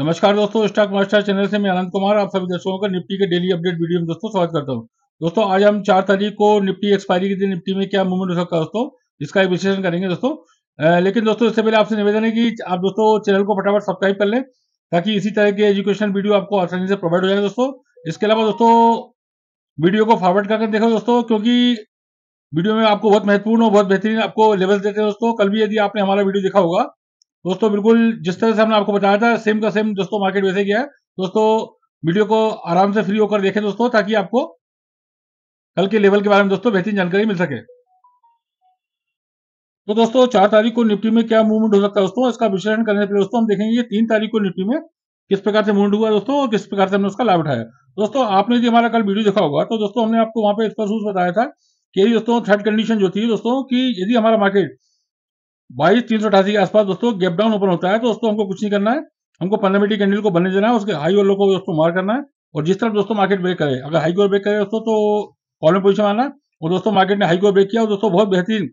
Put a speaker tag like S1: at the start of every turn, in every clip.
S1: नमस्कार दोस्तों stock master channel से मैं आनंद कुमार आप सभी दर्शकों का निफ्टी के डेली अपडेट वीडियो में दोस्तों स्वागत करता हूं दोस्तों आज हम चार तारीख को निफ्टी एक्सपायरी के दिन निफ्टी में क्या मूवमेंट हो सकता है दोस्तों इसका विश्लेषण करेंगे दोस्तों लेकिन दोस्तों इससे पहले आपसे निवेदन है कि आप दोस्तों चैनल को फटाफट सब्सक्राइब कर लें ताकि इसी तरह के एजुकेशन वीडियो आपको आसानी से प्रोवाइड हो जाए दोस्तों इसके अलावा दोस्तों वीडियो को फॉरवर्ड करके देखो दोस्तों क्योंकि वीडियो में आपको बहुत महत्वपूर्ण और बहुत बेहतरीन आपको लेवल देते हैं दोस्तों कल भी यदि आपने हमारा वीडियो देखा होगा दोस्तों बिल्कुल जिस तरह से हमने आपको बताया था सेम का सेम दोस्तों मार्केट वैसे गया है दोस्तों वीडियो को आराम से फ्री होकर देखें दोस्तों ताकि आपको कल के लेवल के बारे में दोस्तों बेहतरीन जानकारी मिल सके तो दोस्तों चार तारीख को निफ्टी में क्या मूवमेंट हो सकता है दोस्तों इसका विश्लेषण करने से पहले दोस्तों हम देखेंगे तीन तारीख को निफ्टी में किस प्रकार से मूवमेंट हुआ दोस्तों और किस प्रकार से हमने उसका लाभ उठाया दोस्तों आपने जो हमारा कल वीडियो देखा होगा तो दोस्तों हमने आपको वहां पर स्पष्ट बताया था कि दोस्तों थर्ड कंडीशन जो थी दोस्तों की यदि हमारा मार्केट बाईस तीन सौ अठासी के आसपास दोस्तों गैप डाउन ओपन होता है तो दोस्तों हमको कुछ नहीं करना है हमको पंद्रह कैंडल को बनने देना है उसके हाई और लो को दोस्तों मार करना है और जिस तरफ दोस्तों मार्केट ब्रेक करे अगर हाई को ब्रेक करे दोस्तों तो कॉलम पोजिशन आना और दोस्तों मार्केट ने हाई को ब्रेक किया और दोस्तों बहुत बेहतरीन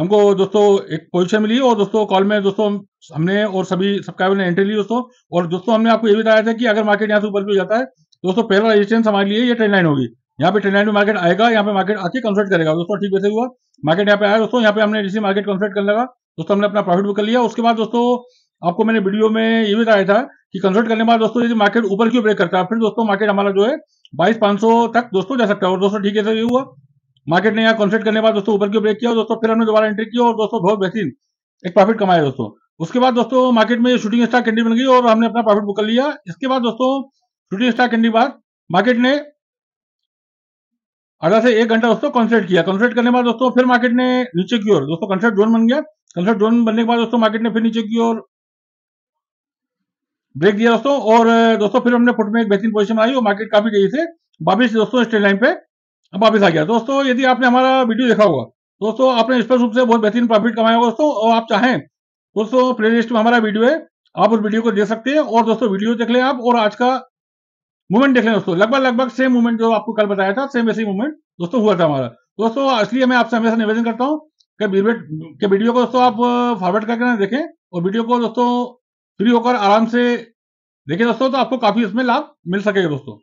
S1: हमको दोस्तों एक पोजीशन मिली और दोस्तों कॉल में दोस्तों हमने और सभी सब्सक्राइबर ने एंट्री ली दोस्तों और दोस्तों हमने आपको ये भी बताया था कि अगर मार्केट यहाँ से ऊपर भी जाता है दोस्तों पहला रजिस्टेंस हमारे लिए ये ट्रेन लाइन होगी यहाँ पे ट्रेन में मार्केट आएगा यहाँ पे मार्केट आके कंसल्ट करेगा दोस्तों ठीक वैसे हुआ मार्केट यहाँ पे आया दोस्तों यहाँ पे हमने जैसे मार्केट कंसल्ट करने लगा दोस्तों हमने अपना प्रॉफिट बुक कर लिया उसके बाद दोस्तों आपको मैंने वीडियो में ये भी बताया था कि कंसल्ट करने के बाद दोस्तों यदि मार्केट ऊपर क्यों ब्रेक करता है फिर दोस्तों मार्केट हमारा जो है बाईस तक दोस्तों जा सकता है और दोस्तों ठीक है ये हुआ मार्केट ने यहाँ कंसल्ट करने के बाद दोस्तों ऊपर क्यों ब्रेक किया दोस्तों फिर हमने दोबारा एंट्री किया और दोस्तों बहुत बेहतरीन एक प्रॉफिट कमाया दोस्तों उसके बाद दोस्तों मार्केट में शूटिंग स्टार कैंडी बन गई और हमने अपना प्रॉफिट बुक कर लिया इसके बाद दोस्तों शूटिंग स्टार कैंडी बाद मार्केट ने आधा से एक घंटा दोस्तों कंसल्ट किया कंसल्ट करने के बाद दोस्तों फिर मार्केट ने नीचे की ओर दोस्तों कंसल्ट जोन बन गया कंसल्ट जोन बनने के बाद दोस्तों मार्केट ने फिर नीचे की ओर ब्रेक दिया दोस्तों और दोस्तों फिर हमने फुट में एक बेहतरीन पोजिशन आई और मार्केट काफी तेजी से वापिस दोस्तों स्ट्रेट लाइन पे वापिस आ गया दोस्तों यदि आपने हमारा वीडियो देखा होगा दोस्तों आपने स्पष्ट रूप से बहुत बेहतरीन प्रॉफिट कमाया होगा दोस्तों और आप चाहें दोस्तों लिस्ट में हमारा वीडियो है आप उस वीडियो को देख सकते हैं और दोस्तों वीडियो देख लें आप और आज का मूवमेंट देख लें दोस्तों लगभग लगभग सेम मूवमेंट जो आपको कल बताया था सेम वैसी मूवमेंट दोस्तों हुआ था हमारा दोस्तों इसलिए मैं आपसे हमेशा निवेदन करता हूँ कि के वीडियो को दोस्तों आप फॉरवर्ड करके ना देखें और वीडियो को दोस्तों फ्री होकर आराम से देखें दोस्तों तो आपको काफी इसमें लाभ मिल सकेगा दोस्तों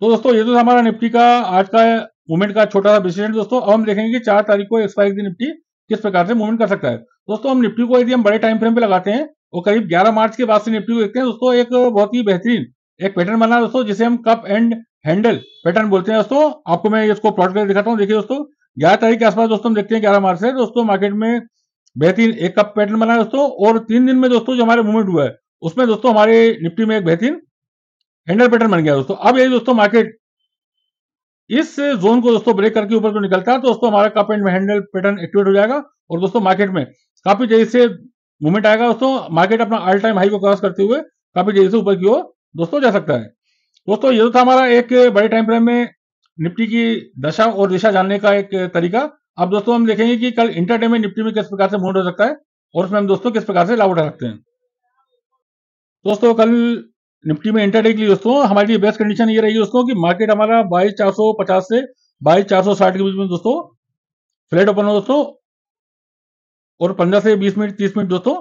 S1: तो दोस्तों ये तो हमारा निफ्टी का आज का मूवमेंट का छोटा सा विश्लेषण दोस्तों अब हम देखेंगे कि चार तारीख को एक्सपायर निफ्टी किस प्रकार से मूवमेंट कर सकता है दोस्तों हम निफ्टी को यदि हम बड़े टाइम फ्रेम पे लगाते हैं वो करीब 11 मार्च के बाद से निपटी को देखते हैं दोस्तों एक बहुत ही बेहतरीन एक पैटर्न बना दोस्तों जिसे हम कप एंड हैंडल पैटर्न बोलते हैं दोस्तों आपको मैं इसको प्लॉट कर दिखाता हूँ देखिए दोस्तों ग्यारह तारीख के आसपास दोस्तों हम देखते हैं ग्यारह मार्च से दोस्तों मार्केट में बेहतरीन एक कप पैटर्न बना दोस्तों और तीन दिन में दोस्तों जो हमारे मूवमेंट हुआ है उसमें दोस्तों हमारे निफ्टी में एक बेहतरीन हैंडल पैटर्न बन गया दोस्तों अब यही दोस्तों मार्केट इस जोन को दोस्तों ब्रेक करके ऊपर जो निकलता है तो दोस्तों हमारा cup and handle pattern activate हो जाएगा और दोस्तों मार्केट में काफी तेजी से मूवमेंट आएगा दोस्तों मार्केट अपना ऑल टाइम हाई को क्रॉस करते हुए काफी तेजी से ऊपर की ओर दोस्तों जा सकता है दोस्तों ये तो था हमारा एक बड़े टाइम फ्रेम में निफ्टी की दशा और दिशा जानने का एक तरीका अब दोस्तों हम देखेंगे कि कल इंटरडे में निफ्टी में किस प्रकार से मूवमेंट हो सकता है और उसमें हम दोस्तों किस प्रकार से लाभ उठा सकते हैं दोस्तों कल निफ्टी में इंटरडे के लिए दोस्तों हमारी बेस्ट कंडीशन ये रही दोस्तों की मार्केट हमारा बाईस से बाईस के बीच में दोस्तों फ्लैट ओपन हो दोस्तों और पंद्रह से बीस मिनट तीस मिनट दोस्तों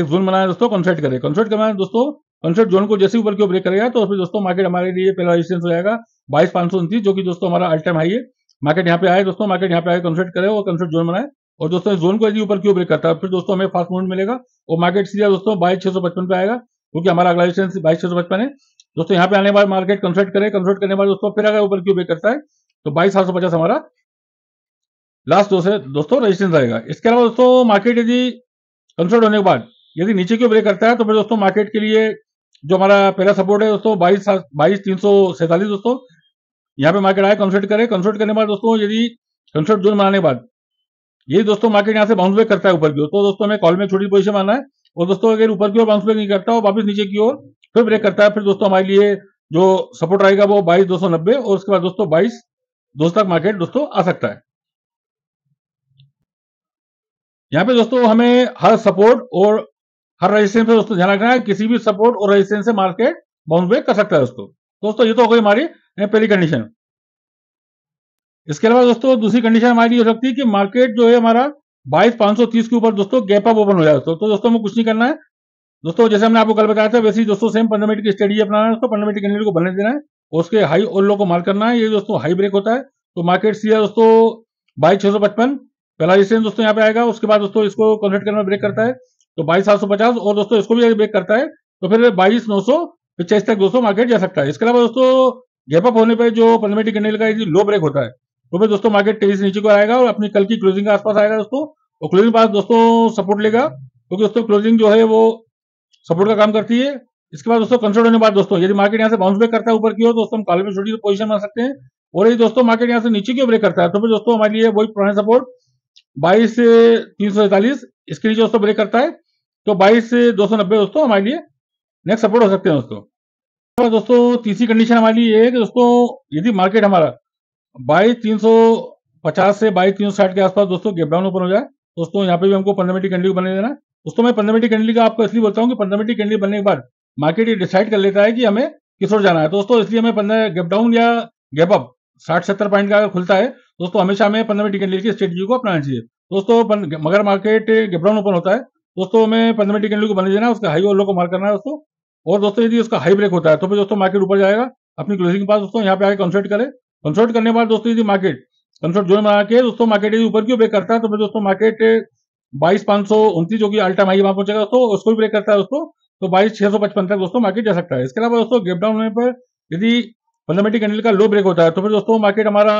S1: एक जोन बनाया दोस्तों कंसल्ट करें कंसल्ट करना दोस्तों कंसल्ट जोन को जैसे ऊपर की ब्रेक करेगा तो फिर दोस्तों मार्केट हमारे लिए पहला रेजिस्टेंस हो जाएगा बाईस पांच सौ जो कि दोस्तों हमारा अल्टाइम हाई है मार्केट यहाँ पे आए दोस्तों मार्केट यहाँ पे आए कंसल्ट करे और कंसल्ट जोन बनाए और दोस्तों जोन को यदि ऊपर क्यों ब्रेक करता है फिर दोस्तों हमें फास्ट मूवमेंट मिलेगा और मार्केट सीधा दोस्तों बाईस छह सौ पचपन पे आएगा क्योंकि हमारा अगला रेजिस्टेंस बाईस छह सौ पचपन है दोस्तों यहाँ पे आने बाद मार्केट कंसल्ट करे कंसल्ट करने बाद दोस्तों फिर अगर ऊपर क्यों ब्रेक करता है तो बाईस सात सौ पचास हमारा लास्ट दो से दोस्तों रेजिस्टेंस आएगा इसके अलावा दोस्तों मार्केट यदि कंसर्ट होने के बाद यदि नीचे की ब्रेक करता है तो फिर दोस्तों मार्केट के लिए जो हमारा पहला सपोर्ट है दोस्तों बाईस बाईस तीन सौ सैंतालीस दोस्तों यहाँ पे मार्केट आए कंसर्ट करे कंसर्ट करने के बाद दोस्तों यदि कंसर्ट जोन बनाने के बाद यही दोस्तों मार्केट यहाँ से बाउंस बैक करता है ऊपर की ओर तो दोस्तों हमें कॉल में छोटी पोजिशन माना है और दोस्तों अगर ऊपर की ओर बाउंस बैक नहीं करता और वापस नीचे की ओर फिर ब्रेक करता है फिर दोस्तों हमारे लिए जो सपोर्ट आएगा वो बाईस दो और उसके बाद दोस्तों बाईस दोस्त तक मार्केट दोस्तों आ सकता है यहाँ पे दोस्तों हमें हर सपोर्ट और हर रजिस्ट्रेंस पे दोस्तों ध्यान रखना है किसी भी सपोर्ट और रजिस्ट्रेंस से मार्केट बाउंस बैक कर सकता है दोस्तों दोस्तों ये तो हो गई हमारी पहली कंडीशन इसके अलावा दोस्तों दूसरी कंडीशन हमारी हो सकती है कि मार्केट जो है हमारा बाईस पांच सौ तीस के ऊपर दोस्तों गैप अप ओपन हो जाए दोस्तों तो दोस्तों हमें कुछ नहीं करना है दोस्तों जैसे हमने आपको कल बताया था वैसे ही दोस्तों सेम पंद्रह मिनट की स्टडी अपनाना है पंद्रह मिनट के को बनने देना है और उसके हाई और लो को मार्क करना है ये दोस्तों हाई ब्रेक होता है तो मार्केट सीधा दोस्तों बाईस छह सौ पचपन पहला रेजिस्टेंस दोस्तों यहाँ पे आएगा उसके बाद दोस्तों इसको कन्वर्ट करने में ब्रेक करता है तो बाईस सात सौ पचास और दोस्तों इसको भी ब्रेक करता है तो फिर बाईस नौ सौ पिचाईस तक दोस्तों मार्केट जा सकता है इसके अलावा दोस्तों गैपअप होने पर जो पंद्रह मिनट का लो ब्रेक होता है तो फिर दोस्तों मार्केट तेईस नीचे को आएगा और अपनी कल की क्लोजिंग के आसपास आएगा दोस्तों और क्लोजिंग पास दोस्तों सपोर्ट लेगा क्योंकि दोस्तों क्लोजिंग जो है वो सपोर्ट का काम करती है इसके बाद दोस्तों कंसर्ट होने के बाद दोस्तों यदि मार्केट यहाँ से बाउंस बैक करता है ऊपर की ओर दोस्तों हम काले में छोटी पोजीशन बना सकते हैं और यदि दोस्तों मार्केट यहाँ से नीचे की ओर ब्रेक करता है तो फिर दोस्तों हमारे लिए वही पुराने सपोर्ट बाईस से तीन सौ सैतालीस इसके नीचे दोस्तों ब्रेक करता है तो बाईस से दो सौ नब्बे दोस्तों हमारे लिए नेक्स्ट सपोर्ट हो सकते हैं दोस्तों तो दोस्तों तीसरी कंडीशन हमारे लिए ये है कि दोस्तों यदि मार्केट हमारा बाईस तीन सौ पचास से बाईस तीन सौ साठ के आसपास दोस्तों गेप डाउन ओपन हो जाए दोस्तों यहाँ पे भी हमको पंद्रह मिनट कैंडली कैंडल बने देना दोस्तों मैं पंद्रह मिनट कैंडली का आपको इसलिए बोलता हूँ कि पंद्रह मिनट कैंडली बनने के बाद मार्केट ये डिसाइड कर लेता है कि हमें किस ओर जाना है तो दोस्तों इसलिए हमें पंद्रह गेपडाउन डाउन या गैप अप साठ सत्तर पॉइंट का अगर खुलता है दोस्तों हमेशा हमें पंद्रह मिनट टिकट लेके स्ट्रेट व्यू को अपनाना चाहिए दोस्तों मगर मार्केट गिब्राउन ओपन होता है दोस्तों हमें पंद्रह मिनट टिकट लेके बने देना उसका हाई और लो को मार करना है दोस्तों और दोस्तों यदि उसका हाई ब्रेक होता है तो फिर दोस्तों मार्केट ऊपर जाएगा अपनी क्लोजिंग के पास दोस्तों यहाँ पे आगे कंसल्ट करें कंसल्ट करने के बाद दोस्तों यदि मार्केट कंसल्ट जो बना के दोस्तों मार्केट यदि ऊपर क्यों ब्रेक करता है तो फिर दोस्तों मार्केट बाईस पांच सौ उनतीस जो कि अल्टा माई वहां पहुंचेगा दोस्तों उसको भी ब्रेक करता है दोस्तों तो बाईस छह सौ पचपन तक दोस्तों मार्केट जा सकता है इसके अलावा दोस्तों गेप डाउन होने पर यदि पंद्रह मिनट कैंडल का लो ब्रेक होता है तो फिर दोस्तों मार्केट हमारा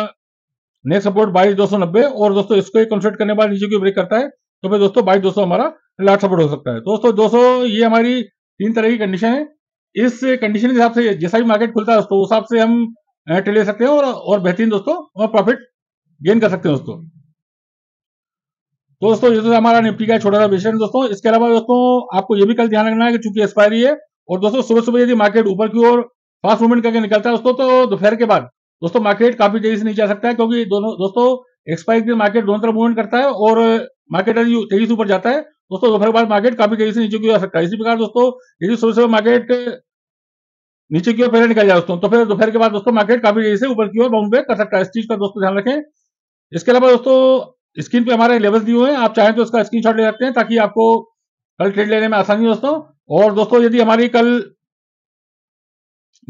S1: नेक्स्ट सपोर्ट बाईस दो सौ नब्बे और दोस्तों इसको ही कंसल्ट करने बाद नीचे की ब्रेक करता है तो फिर दोस्तों बाईस दो सौ हमारा लास्ट सपोर्ट हो सकता है तो दोस्तों दो ये हमारी तीन तरह की कंडीशन है इस कंडीशन के हिसाब से जैसा भी मार्केट खुलता है दोस्तों उस हिसाब से हम ट्रेड ले सकते हैं और और बेहतरीन दोस्तों और प्रॉफिट गेन कर सकते हैं दोस्तों तो दोस्तों ये तो हमारा निफ्टी का छोटा सा विषय दोस्तों इसके अलावा दोस्तों आपको ये भी कल ध्यान रखना है कि चूंकि एक्सपायरी है और दोस्तों सुबह सुबह यदि मार्केट ऊपर की ओर फास्ट मूवमेंट करके निकलता है दोस्तों तो दोपहर के बाद दोस्तों मार्केट काफी तेजी से नीचे आ सकता है क्योंकि दोनों दोस्तों एक्सपायर दिन मार्केट दोनों तरफ मूवमेंट करता है और मार्केट तेजी से ऊपर जाता है दोस्तों दोपहर के बाद मार्केट काफी तेजी से नीचे की जा सकता है इसी प्रकार दोस्तों यदि सुबह सुबह मार्केट नीचे की ओर पहले निकल जाए दोस्तों तो फिर दोपहर के बाद दोस्तों मार्केट काफी तेजी से ऊपर की ओर बाउंड बैक कर सकता है इस चीज का दोस्तों ध्यान रखें इसके अलावा दोस्तों स्क्रीन पे हमारे लेवल्स दिए हुए हैं आप चाहें तो इसका स्क्रीनशॉट ले सकते हैं ताकि आपको कल ट्रेड लेने में आसानी दोस्तों और दोस्तों यदि हमारी कल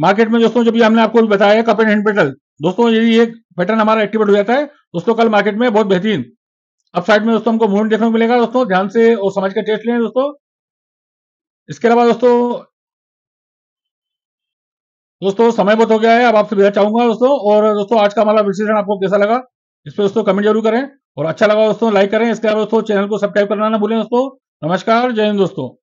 S1: मार्केट में दोस्तों जब हमने आपको बताया कप एंड हैंड पेटल दोस्तों यदि एक पैटर्न हमारा एक्टिवेट हो जाता है दोस्तों कल मार्केट में बहुत बेहतरीन अब साइड में दोस्तों हमको मूवमेंट देखने को मिलेगा दोस्तों ध्यान से और समझ कर टेस्ट लें दोस्तों इसके अलावा दोस्तों दोस्तों समय बहुत हो गया है अब आपसे बेहद चाहूंगा दोस्तों और दोस्तों आज का हमारा विश्लेषण आपको कैसा लगा इस पर दोस्तों कमेंट जरूर करें और अच्छा लगा दोस्तों लाइक करें इसके अलावा दोस्तों चैनल को सब्सक्राइब करना ना भूलें दोस्तों नमस्कार जय हिंद दोस्तों